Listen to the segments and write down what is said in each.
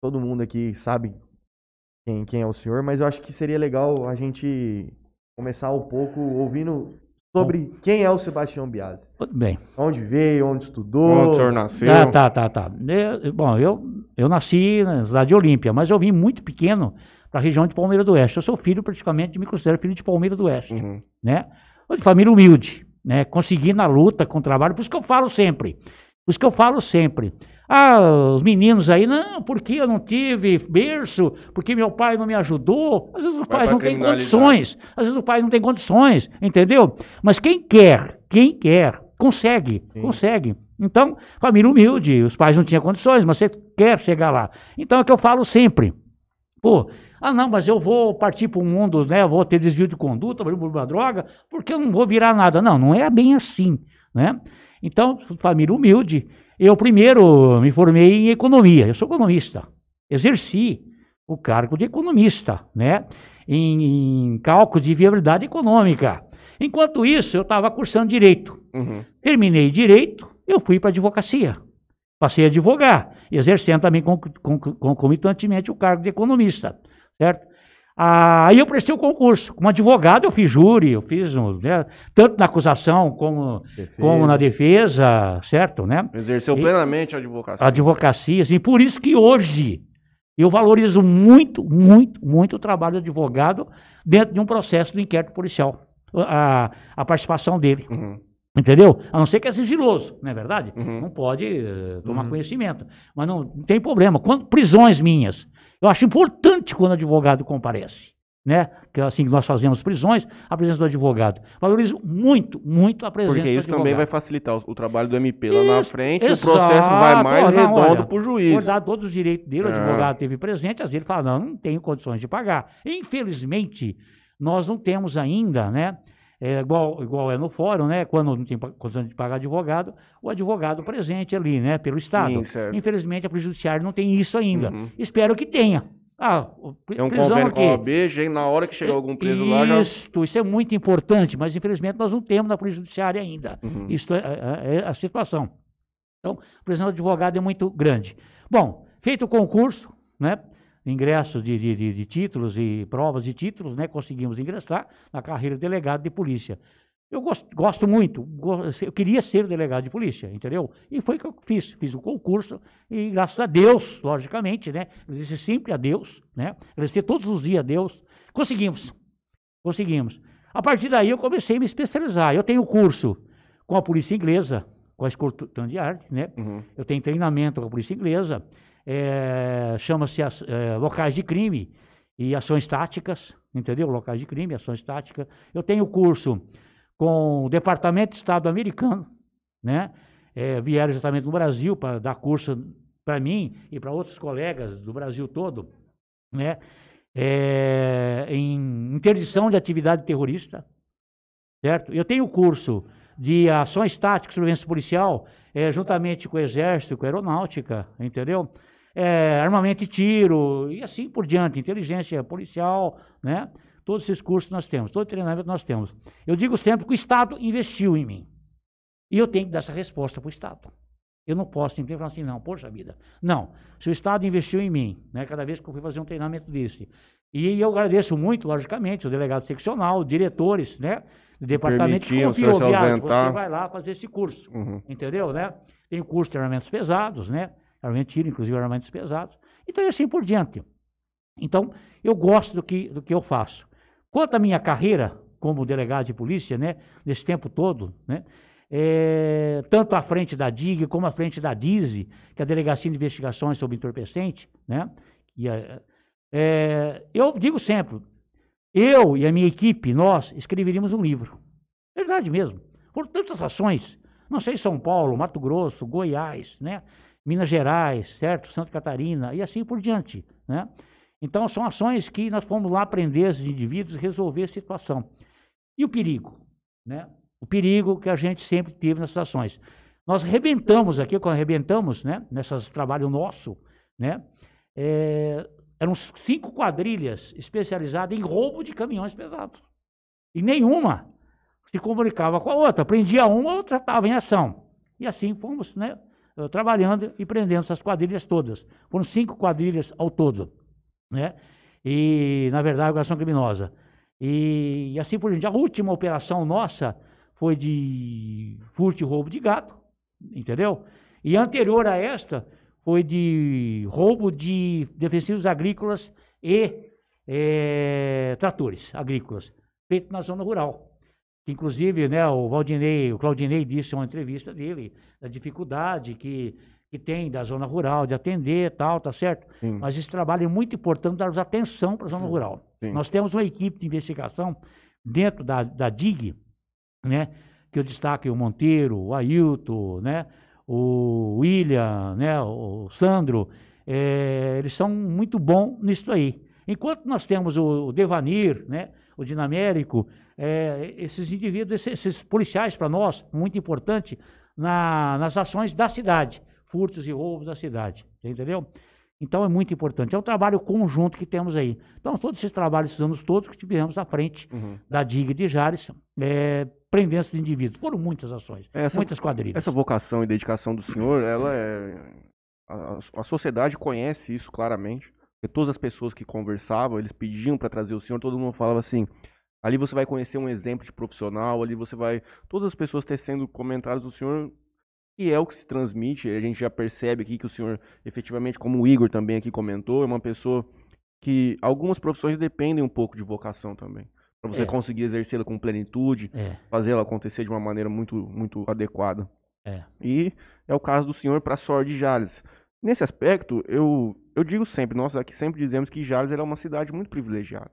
todo mundo aqui sabe quem, quem é o senhor, mas eu acho que seria legal a gente começar um pouco ouvindo sobre quem é o Sebastião Biasi. Tudo bem. Onde veio, onde estudou. Onde o senhor nasceu. Tá, tá, tá. tá. Eu, bom, eu, eu nasci na cidade de Olímpia, mas eu vim muito pequeno para a região de Palmeira do Oeste. Eu sou filho praticamente, me considero filho de Palmeira do Oeste, uhum. né? De família humilde, né? Consegui na luta, com o trabalho, por isso que eu falo sempre. Por isso que eu falo sempre. Ah, os meninos aí, não, porque eu não tive berço, porque meu pai não me ajudou. Às vezes o pai não tem condições, às vezes o pai não tem condições, entendeu? Mas quem quer, quem quer, consegue, Sim. consegue. Então, família humilde, os pais não tinham condições, mas você quer chegar lá. Então é o que eu falo sempre. Pô, ah não, mas eu vou partir para o mundo, né? Vou ter desvio de conduta, vou para droga, porque eu não vou virar nada. Não, não é bem assim, né? Então, família humilde, eu primeiro me formei em economia, eu sou economista. Exerci o cargo de economista, né? Em, em cálculos de viabilidade econômica. Enquanto isso, eu estava cursando direito. Uhum. Terminei direito, eu fui para advocacia. Passei a advogar, exercendo também concomitantemente o cargo de economista, certo? Ah, aí eu prestei o concurso. Como advogado, eu fiz júri, eu fiz um, né, tanto na acusação como, como, na defesa, certo? Né? Exerceu e, plenamente a advocacia. A advocacia, assim, por isso que hoje eu valorizo muito, muito, muito o trabalho do advogado dentro de um processo do inquérito policial. A, a participação dele. Uhum. Entendeu? A não ser que é sigiloso, não é verdade? Uhum. Não pode uh, tomar uhum. conhecimento. Mas não, não tem problema. Quando, prisões minhas. Eu acho importante quando o advogado comparece, né? Que é assim que nós fazemos prisões, a presença do advogado. Valorizo muito, muito a presença do advogado. Porque isso também vai facilitar o, o trabalho do MP isso, lá na frente, exato, o processo vai mais não, redondo para o juiz. Por dar todos os direitos dele, é. o advogado teve presente, às vezes ele fala, não, não tenho condições de pagar. Infelizmente, nós não temos ainda, né? é, igual, igual é no fórum, né? Quando não tem condição de pagar advogado, o advogado presente ali, né? Pelo Estado. Sim, Infelizmente, a Prejudiciária não tem isso ainda. Uhum. Espero que tenha. Ah, é um convênio aqui. com a OAB, já, na hora que chegar é, algum preso isso, lá... Já... Isso é muito importante, mas infelizmente nós não temos na Prejudiciária ainda. Uhum. Isso é é, é, é, a situação. Então, a pressão do advogado é muito grande. Bom, feito o concurso, né? ingressos de, de, de, de títulos e provas de títulos, né? Conseguimos ingressar na carreira de delegado de polícia. Eu gosto, gosto muito, eu queria ser delegado de polícia, entendeu? E foi o que eu fiz, fiz o um concurso e graças a Deus, logicamente, né? Agradecer sempre a Deus, né? Agradecer todos os dias a Deus. Conseguimos, conseguimos. A partir daí eu comecei a me especializar. Eu tenho curso com a polícia inglesa, com a escolta de arte, né? Uhum. Eu tenho treinamento com a polícia inglesa é, chama-se é, locais de crime e ações táticas, entendeu? Locais de crime, ações táticas. Eu tenho curso com o Departamento de Estado americano, né? É, vieram exatamente no Brasil para dar curso para mim e para outros colegas do Brasil todo, né? É, em interdição de atividade terrorista, certo? Eu tenho curso de ações táticas, de policial, é, juntamente com o Exército, com a Aeronáutica, entendeu? é, armamento e tiro, e assim por diante, inteligência policial, né? Todos esses cursos nós temos, todo treinamento nós temos. Eu digo sempre que o Estado investiu em mim. E eu tenho que dar essa resposta para o Estado. Eu não posso sempre falar assim, não, poxa vida. Não, se o Estado investiu em mim, né, cada vez que eu fui fazer um treinamento desse. E eu agradeço muito, logicamente, o delegado seccional, diretores, né? Do departamento que confiou, viagem, você vai lá fazer esse curso. Uhum. Entendeu, né? Tem o curso de treinamentos pesados, né? armamento tiro, inclusive armamentos pesados, então e assim por diante. Então, eu gosto do que, do que eu faço. Quanto à minha carreira como delegado de polícia, né, nesse tempo todo, né, é, tanto à frente da DIG como à frente da DISE, que é a Delegacia de Investigações sobre Entorpecente, né, e a, é, eu digo sempre, eu e a minha equipe, nós escreveríamos um livro. Verdade mesmo. Por tantas ações, não sei, São Paulo, Mato Grosso, Goiás, né? Minas Gerais, certo? Santa Catarina e assim por diante, né? Então, são ações que nós fomos lá prender esses indivíduos e resolver a situação. E o perigo, né? O perigo que a gente sempre teve nessas ações. Nós arrebentamos aqui, quando arrebentamos, né? Nessas trabalho nosso, né? É, eram cinco quadrilhas especializadas em roubo de caminhões pesados. E nenhuma se comunicava com a outra. Prendia uma, a outra estava em ação. E assim fomos, né? Eh, trabalhando e prendendo essas quadrilhas todas. Foram cinco quadrilhas ao todo, né? E, na verdade, organização criminosa. E, e assim por diante. A última operação nossa foi de furto e roubo de gato, entendeu? E anterior a esta foi de roubo de defensivos agrícolas e é, tratores agrícolas, feito na zona rural inclusive né, o Valdinei, o Claudinei disse em uma entrevista dele, da dificuldade que, que tem da zona rural, de atender tal, tá certo? Sim. Mas esse trabalho é muito importante, darmos atenção para a zona Sim. rural. Sim. Nós temos uma equipe de investigação dentro da, da DIG, né, que eu destaco o Monteiro, o Ailton, né, o William, né, o Sandro, é, eles são muito bons nisso aí. Enquanto nós temos o Devanir, né, o Dinamérico, é, esses indivíduos, esses, esses policiais para nós, muito importante, na, nas ações da cidade, furtos e roubos da cidade, entendeu? Então é muito importante. É um trabalho conjunto que temos aí. Então, todos esses trabalhos, esses anos todos que tivemos à frente uhum. da DIG de Jares, é, prendendo indivíduos. Foram muitas ações, essa, muitas quadrilhas. Essa vocação e dedicação do senhor, ela é. A, a sociedade conhece isso claramente. Porque todas as pessoas que conversavam, eles pediam para trazer o senhor, todo mundo falava assim: Ali você vai conhecer um exemplo de profissional, ali você vai. Todas as pessoas tecendo comentários do senhor, que é o que se transmite. A gente já percebe aqui que o senhor, efetivamente, como o Igor também aqui comentou, é uma pessoa que algumas profissões dependem um pouco de vocação também. Para você é. conseguir exercê-la com plenitude, é. fazê-la acontecer de uma maneira muito, muito adequada. É. E é o caso do senhor para sorte de Jales. Nesse aspecto, eu, eu digo sempre, nós aqui sempre dizemos que Jales é uma cidade muito privilegiada.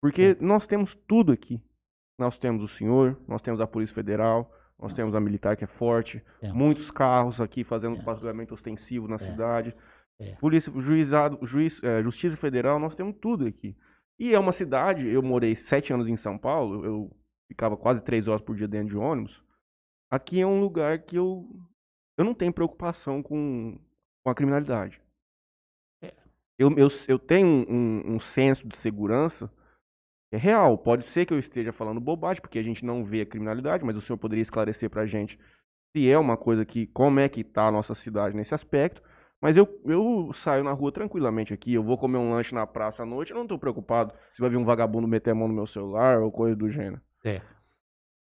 Porque é. nós temos tudo aqui. Nós temos o senhor, nós temos a Polícia Federal, nós temos a militar que é forte, é. muitos carros aqui fazendo é. patrulhamento ostensivo na é. cidade. É. Polícia, juizado, juiz, é, Justiça Federal, nós temos tudo aqui. E é uma cidade, eu morei sete anos em São Paulo, eu ficava quase três horas por dia dentro de ônibus. Aqui é um lugar que eu, eu não tenho preocupação com, com a criminalidade. Eu, eu, eu tenho um, um senso de segurança é real. Pode ser que eu esteja falando bobagem, porque a gente não vê a criminalidade, mas o senhor poderia esclarecer para a gente se é uma coisa que, como é que está a nossa cidade nesse aspecto. Mas eu, eu saio na rua tranquilamente aqui, eu vou comer um lanche na praça à noite, eu não estou preocupado se vai vir um vagabundo meter a mão no meu celular ou coisa do gênero. É.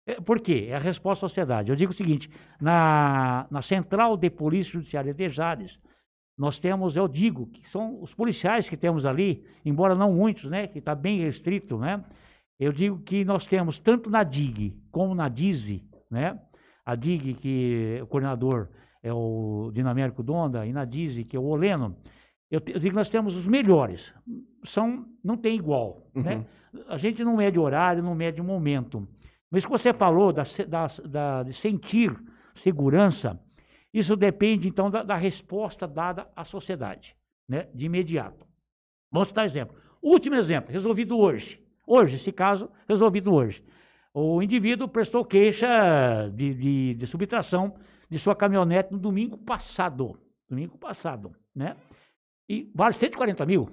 é por quê? É a resposta à sociedade. Eu digo o seguinte, na, na Central de Polícia Judiciária de Jales, nós temos, eu digo, que são os policiais que temos ali, embora não muitos, né, que está bem restrito, né? Eu digo que nós temos tanto na DIG como na DIZE, né? A DIG, que o coordenador é o Dinamérico Donda, e na DIZE, que é o Oleno. Eu, eu, digo que nós temos os melhores. São, não tem igual, né, uhum. né? A gente não mede horário, não mede momento. Mas que você falou da, da, da, de sentir segurança, isso depende, então, da, da resposta dada à sociedade, né, de imediato. Vamos citar exemplo. Último exemplo, resolvido hoje. Hoje, esse caso, resolvido hoje. O indivíduo prestou queixa de, de, de subtração de sua caminhonete no domingo passado. Domingo passado, né? E vale 140 mil.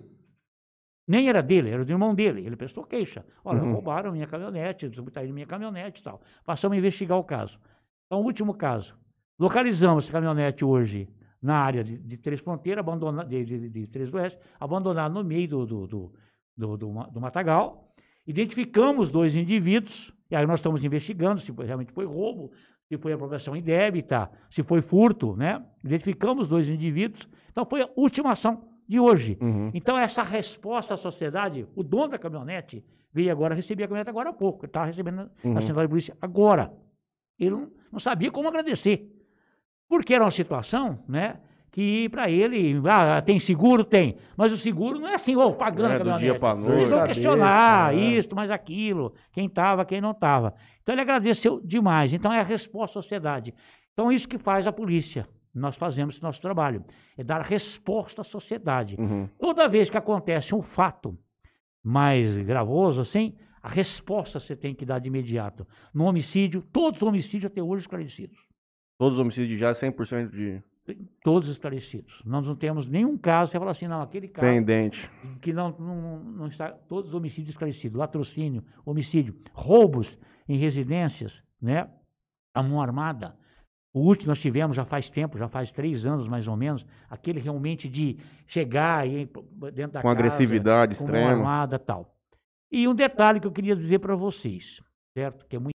Nem era dele, era do irmão dele. Ele prestou queixa. Olha, uhum. roubaram minha caminhonete, subtraíram minha caminhonete e tal. Passamos a investigar o caso. Então, último caso. Localizamos essa caminhonete hoje na área de, de Três Fronteiras, de, de, de, Três Oeste, abandonada no meio do, do, do, do, do Matagal. Identificamos dois indivíduos, e aí nós estamos investigando se realmente foi roubo, se foi aprovação indébita, se foi furto, né? Identificamos dois indivíduos. Então foi a última ação de hoje. Uhum. Então essa resposta à sociedade, o dono da caminhonete veio agora receber a caminhonete agora há pouco. Ele estava recebendo uhum. a central de polícia agora. Ele não, não sabia como agradecer. Porque era uma situação, né? que para ele, ah, tem seguro? Tem. Mas o seguro não é assim, ô, oh, pagando é, do dia para noite. Eles vão questionar é. Né? isso, mas aquilo, quem estava, quem não estava. Então ele agradeceu demais. Então é a resposta à sociedade. Então isso que faz a polícia. Nós fazemos esse nosso trabalho. É dar resposta à sociedade. Uhum. Toda vez que acontece um fato mais gravoso, assim, a resposta você tem que dar de imediato. No homicídio, todos os homicídios até hoje esclarecidos. Todos os homicídios já 100% de... Todos esclarecidos. Nós não temos nenhum caso, você fala assim, não, aquele caso... Pendente. Que não, não, não está... Todos os homicídios esclarecidos. Latrocínio, homicídio, roubos em residências, né? A mão armada. O último nós tivemos já faz tempo, já faz três anos mais ou menos, aquele realmente de chegar e, dentro da com casa, agressividade com extrema, armada tal. E um detalhe que eu queria dizer para vocês, certo? Que é muito